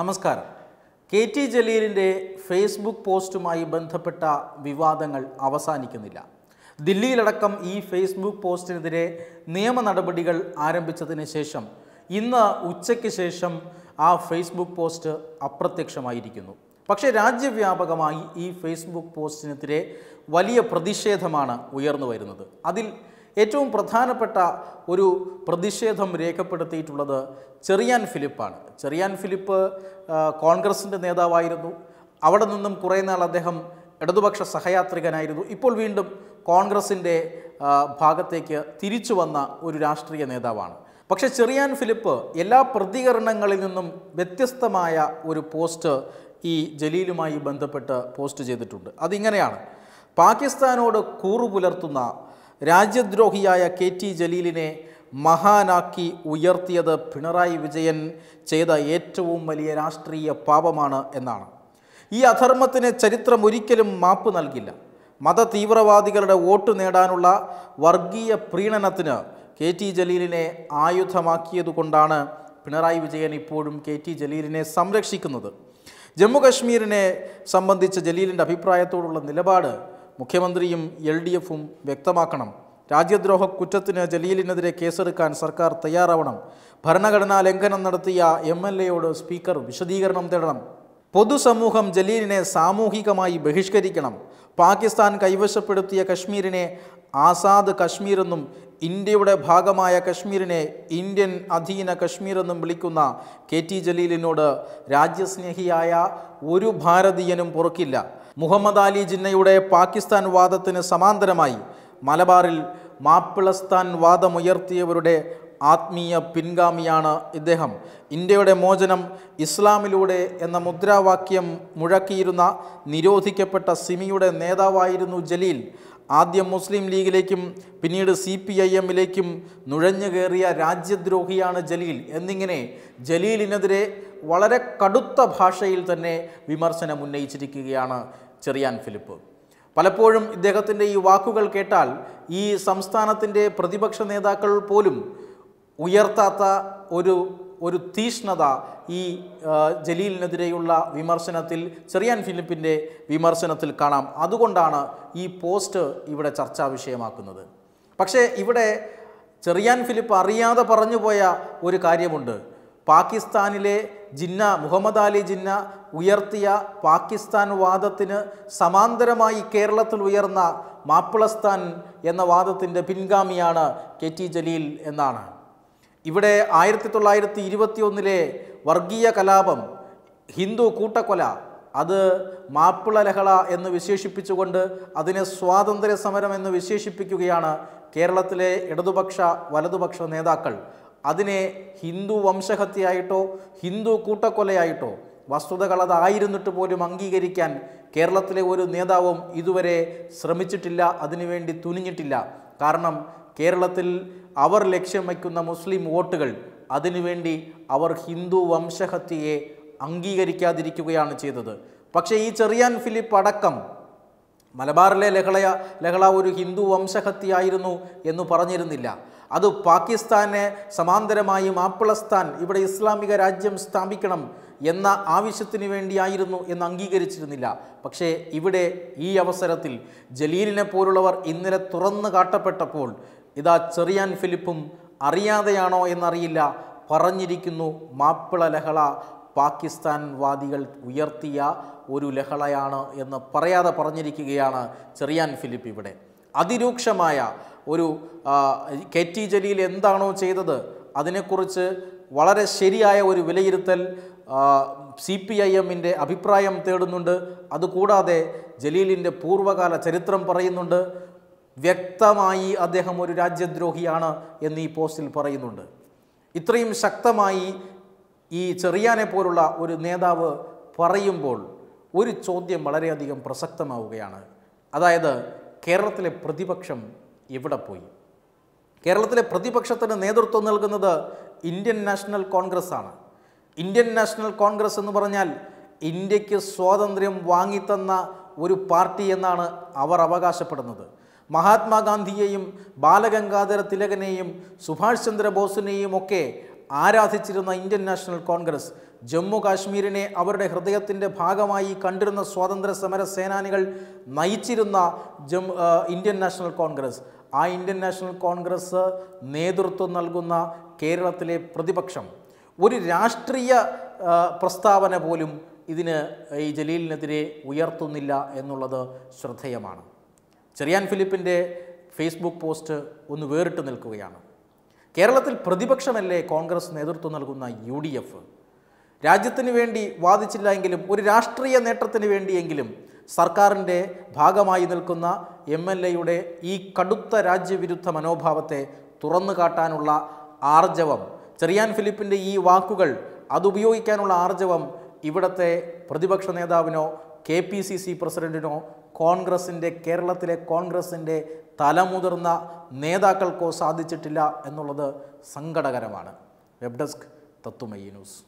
നമസ്കാരം കെ ടി ജലീലിൻ്റെ ഫേസ്ബുക്ക് പോസ്റ്റുമായി ബന്ധപ്പെട്ട വിവാദങ്ങൾ അവസാനിക്കുന്നില്ല ദില്ലിയിലടക്കം ഈ ഫേസ്ബുക്ക് പോസ്റ്റിനെതിരെ നിയമ നടപടികൾ ആരംഭിച്ചതിന് ശേഷം ഇന്ന് ഉച്ചയ്ക്ക് ശേഷം ആ ഫേസ്ബുക്ക് പോസ്റ്റ് അപ്രത്യക്ഷമായിരിക്കുന്നു പക്ഷേ രാജ്യവ്യാപകമായി ഈ ഫേസ്ബുക്ക് പോസ്റ്റിനെതിരെ വലിയ പ്രതിഷേധമാണ് ഉയർന്നു വരുന്നത് അതിൽ ഏറ്റവും പ്രധാനപ്പെട്ട ഒരു പ്രതിഷേധം രേഖപ്പെടുത്തിയിട്ടുള്ളത് ചെറിയാൻ ഫിലിപ്പാണ് ചെറിയാൻ ഫിലിപ്പ് കോൺഗ്രസിൻ്റെ നേതാവായിരുന്നു അവിടെ നിന്നും കുറേ നാൾ അദ്ദേഹം ഇടതുപക്ഷ സഹയാത്രികനായിരുന്നു ഇപ്പോൾ വീണ്ടും കോൺഗ്രസിൻ്റെ ഭാഗത്തേക്ക് തിരിച്ചു വന്ന ഒരു രാഷ്ട്രീയ നേതാവാണ് പക്ഷെ ചെറിയാൻ ഫിലിപ്പ് എല്ലാ പ്രതികരണങ്ങളിൽ നിന്നും വ്യത്യസ്തമായ ഒരു പോസ്റ്റ് ഈ ജലീലുമായി ബന്ധപ്പെട്ട് പോസ്റ്റ് ചെയ്തിട്ടുണ്ട് അതിങ്ങനെയാണ് പാകിസ്ഥാനോട് കൂറു പുലർത്തുന്ന രാജ്യദ്രോഹിയായ കെ ടി ജലീലിനെ മഹാനാക്കി ഉയർത്തിയത് പിണറായി വിജയൻ ചെയ്ത ഏറ്റവും വലിയ രാഷ്ട്രീയ പാപമാണ് എന്നാണ് ഈ അധർമ്മത്തിന് ചരിത്രം ഒരിക്കലും മാപ്പ് നൽകില്ല മത തീവ്രവാദികളുടെ വോട്ട് നേടാനുള്ള വർഗീയ പ്രീണനത്തിന് കെ ടി ജലീലിനെ ആയുധമാക്കിയതുകൊണ്ടാണ് പിണറായി വിജയൻ ഇപ്പോഴും കെ ടി ജലീലിനെ സംരക്ഷിക്കുന്നത് ജമ്മുകശ്മീരിനെ സംബന്ധിച്ച് ജലീലിൻ്റെ അഭിപ്രായത്തോടുള്ള നിലപാട് മുഖ്യമന്ത്രിയും എൽ ഡി എഫും വ്യക്തമാക്കണം രാജ്യദ്രോഹ കുറ്റത്തിന് ജലീലിനെതിരെ കേസെടുക്കാൻ സർക്കാർ തയ്യാറാവണം ഭരണഘടനാ ലംഘനം നടത്തിയ എം എൽ എയോട് സ്പീക്കർ വിശദീകരണം തേടണം പൊതുസമൂഹം ജലീലിനെ സാമൂഹികമായി ബഹിഷ്കരിക്കണം പാകിസ്ഥാൻ കൈവശപ്പെടുത്തിയ കശ്മീരിനെ ആസാദ് കശ്മീരെന്നും ഇന്ത്യയുടെ ഭാഗമായ കശ്മീരിനെ ഇന്ത്യൻ അധീന കശ്മീരെന്നും വിളിക്കുന്ന കെ ടി ജലീലിനോട് രാജ്യസ്നേഹിയായ ഒരു ഭാരതീയനും പുറക്കില്ല മുഹമ്മദ് അലി ജിന്നയുടെ പാകിസ്ഥാൻ വാദത്തിന് സമാന്തരമായി മലബാറിൽ മാപ്പിളസ്ഥാൻ വാദമുയർത്തിയവരുടെ ആത്മീയ പിൻഗാമിയാണ് ഇദ്ദേഹം ഇന്ത്യയുടെ മോചനം ഇസ്ലാമിലൂടെ എന്ന മുദ്രാവാക്യം മുഴക്കിയിരുന്ന നിരോധിക്കപ്പെട്ട സിമിയുടെ നേതാവായിരുന്നു ജലീൽ ആദ്യം മുസ്ലിം ലീഗിലേക്കും പിന്നീട് സി പി ഐ എമ്മിലേക്കും നുഴഞ്ഞു കയറിയ രാജ്യദ്രോഹിയാണ് ജലീൽ എന്നിങ്ങനെ ജലീലിനെതിരെ വളരെ കടുത്ത ഭാഷയിൽ തന്നെ വിമർശനം ഉന്നയിച്ചിരിക്കുകയാണ് ചെറിയാൻ ഫിലിപ്പ് പലപ്പോഴും ഇദ്ദേഹത്തിൻ്റെ ഈ വാക്കുകൾ കേട്ടാൽ ഈ സംസ്ഥാനത്തിൻ്റെ പ്രതിപക്ഷ നേതാക്കൾ പോലും ഉയർത്താത്ത ഒരു ഒരു തീഷ്ണത ഈ ജലീലിനെതിരെയുള്ള വിമർശനത്തിൽ ചെറിയാൻ ഫിലിപ്പിൻ്റെ വിമർശനത്തിൽ കാണാം അതുകൊണ്ടാണ് ഈ പോസ്റ്റ് ഇവിടെ ചർച്ചാ വിഷയമാക്കുന്നത് പക്ഷേ ഇവിടെ ചെറിയാൻ ഫിലിപ്പ് അറിയാതെ പറഞ്ഞുപോയ ഒരു കാര്യമുണ്ട് പാകിസ്ഥാനിലെ ജിന്ന മുഹമ്മദ് അലി ജിന്ന ഉയർത്തിയ പാകിസ്ഥാൻ വാദത്തിന് സമാന്തരമായി കേരളത്തിൽ ഉയർന്ന മാപ്പിളസ്ഥാൻ എന്ന വാദത്തിൻ്റെ പിൻഗാമിയാണ് കെ ടി ജലീൽ എന്നാണ് ഇവിടെ ആയിരത്തി തൊള്ളായിരത്തി ഇരുപത്തി ഒന്നിലെ വർഗീയ കലാപം ഹിന്ദു കൂട്ടക്കൊല അത് മാപ്പിള ലഹള എന്ന് വിശേഷിപ്പിച്ചുകൊണ്ട് അതിനെ സ്വാതന്ത്ര്യ സമരം എന്ന് വിശേഷിപ്പിക്കുകയാണ് കേരളത്തിലെ ഇടതുപക്ഷ വലതുപക്ഷ നേതാക്കൾ അതിനെ ഹിന്ദു വംശഹത്യയായിട്ടോ ഹിന്ദു കൂട്ടക്കൊലയായിട്ടോ വസ്തുതകൾ അതായിരുന്നിട്ട് പോലും അംഗീകരിക്കാൻ കേരളത്തിലെ ഒരു നേതാവും ഇതുവരെ ശ്രമിച്ചിട്ടില്ല അതിനുവേണ്ടി തുനിഞ്ഞിട്ടില്ല കാരണം കേരളത്തിൽ അവർ ലക്ഷ്യം വയ്ക്കുന്ന മുസ്ലിം വോട്ടുകൾ അതിനുവേണ്ടി അവർ ഹിന്ദു വംശഹത്യയെ അംഗീകരിക്കാതിരിക്കുകയാണ് ചെയ്തത് പക്ഷേ ഈ ചെറിയാൻ ഫിലിപ്പ് അടക്കം മലബാറിലെ ലഹളയ ലഹള ഒരു ഹിന്ദു വംശഹത്യയായിരുന്നു എന്ന് പറഞ്ഞിരുന്നില്ല അത് പാകിസ്ഥാനെ സമാന്തരമായി മാപ്പിളസ്ഥാൻ ഇവിടെ ഇസ്ലാമിക രാജ്യം സ്ഥാപിക്കണം എന്ന ആവശ്യത്തിന് വേണ്ടിയായിരുന്നു എന്ന് അംഗീകരിച്ചിരുന്നില്ല പക്ഷേ ഇവിടെ ഈ അവസരത്തിൽ ജലീലിനെ പോലുള്ളവർ ഇന്നലെ തുറന്നു കാട്ടപ്പെട്ടപ്പോൾ ഇതാ ചെറിയാൻ ഫിലിപ്പും അറിയാതെയാണോ എന്നറിയില്ല പറഞ്ഞിരിക്കുന്നു മാപ്പിള ലഹള പാകിസ്ഥാൻ വാദികൾ ഉയർത്തിയ ഒരു ലഹളയാണ് എന്ന് പറയാതെ പറഞ്ഞിരിക്കുകയാണ് ചെറിയാൻ ഫിലിപ്പ് ഇവിടെ അതിരൂക്ഷമായ ഒരു കെ ടി ജലീൽ എന്താണോ ചെയ്തത് അതിനെക്കുറിച്ച് വളരെ ശരിയായ ഒരു വിലയിരുത്തൽ സി പി ഐ എമ്മിൻ്റെ അഭിപ്രായം തേടുന്നുണ്ട് അതുകൂടാതെ ജലീലിൻ്റെ പൂർവ്വകാല ചരിത്രം പറയുന്നുണ്ട് വ്യക്തമായി അദ്ദേഹം ഒരു രാജ്യദ്രോഹിയാണ് എന്ന് ഈ പോസ്റ്റിൽ പറയുന്നുണ്ട് ഇത്രയും ശക്തമായി ഈ ചെറിയാനെ പോലുള്ള ഒരു നേതാവ് പറയുമ്പോൾ ഒരു ചോദ്യം വളരെയധികം പ്രസക്തമാവുകയാണ് അതായത് കേരളത്തിലെ പ്രതിപക്ഷം എവിടെ പോയി കേരളത്തിലെ പ്രതിപക്ഷത്തിന് നേതൃത്വം നൽകുന്നത് ഇന്ത്യൻ നാഷണൽ കോൺഗ്രസ് ആണ് ഇന്ത്യൻ നാഷണൽ കോൺഗ്രസ് എന്ന് പറഞ്ഞാൽ ഇന്ത്യക്ക് സ്വാതന്ത്ര്യം വാങ്ങിത്തന്ന ഒരു പാർട്ടി എന്നാണ് അവർ അവകാശപ്പെടുന്നത് മഹാത്മാഗാന്ധിയെയും ബാലഗംഗാധര തിലകനെയും സുഭാഷ് ചന്ദ്രബോസിനെയും ഒക്കെ ആരാധിച്ചിരുന്ന ഇന്ത്യൻ നാഷണൽ കോൺഗ്രസ് ജമ്മു കാശ്മീരിനെ അവരുടെ ഹൃദയത്തിൻ്റെ ഭാഗമായി കണ്ടിരുന്ന സ്വാതന്ത്ര്യ സമര സേനാനികൾ നയിച്ചിരുന്ന ജം ഇന്ത്യൻ നാഷണൽ കോൺഗ്രസ് ആ ഇന്ത്യൻ നാഷണൽ കോൺഗ്രസ് നേതൃത്വം നൽകുന്ന കേരളത്തിലെ പ്രതിപക്ഷം ഒരു രാഷ്ട്രീയ പ്രസ്താവന പോലും ഇതിന് ഈ ജലീലിനെതിരെ ഉയർത്തുന്നില്ല എന്നുള്ളത് ശ്രദ്ധേയമാണ് ചെറിയാൻ ഫിലിപ്പിൻ്റെ ഫേസ്ബുക്ക് പോസ്റ്റ് ഒന്ന് വേറിട്ട് നിൽക്കുകയാണ് കേരളത്തിൽ പ്രതിപക്ഷമല്ലേ കോൺഗ്രസ് നേതൃത്വം നൽകുന്ന യു ഡി എഫ് രാജ്യത്തിന് വേണ്ടി വാദിച്ചില്ല എങ്കിലും ഒരു രാഷ്ട്രീയ നേട്ടത്തിന് വേണ്ടിയെങ്കിലും സർക്കാരിൻ്റെ ഭാഗമായി നിൽക്കുന്ന എം എൽ എയുടെ ഈ കടുത്ത രാജ്യവിരുദ്ധ മനോഭാവത്തെ തുറന്നു കാട്ടാനുള്ള ആർജവം ചെറിയാൻ ഫിലിപ്പിൻ്റെ ഈ വാക്കുകൾ അതുപയോഗിക്കാനുള്ള ആർജവം ഇവിടത്തെ പ്രതിപക്ഷ നേതാവിനോ കെ പി സി സി പ്രസിഡന്റിനോ കോൺഗ്രസിൻ്റെ കേരളത്തിലെ കോൺഗ്രസിൻ്റെ തലമുതിർന്ന നേതാക്കൾക്കോ സാധിച്ചിട്ടില്ല എന്നുള്ളത് സങ്കടകരമാണ് വെബ് ഡെസ്ക് തത്തുമയി ന്യൂസ്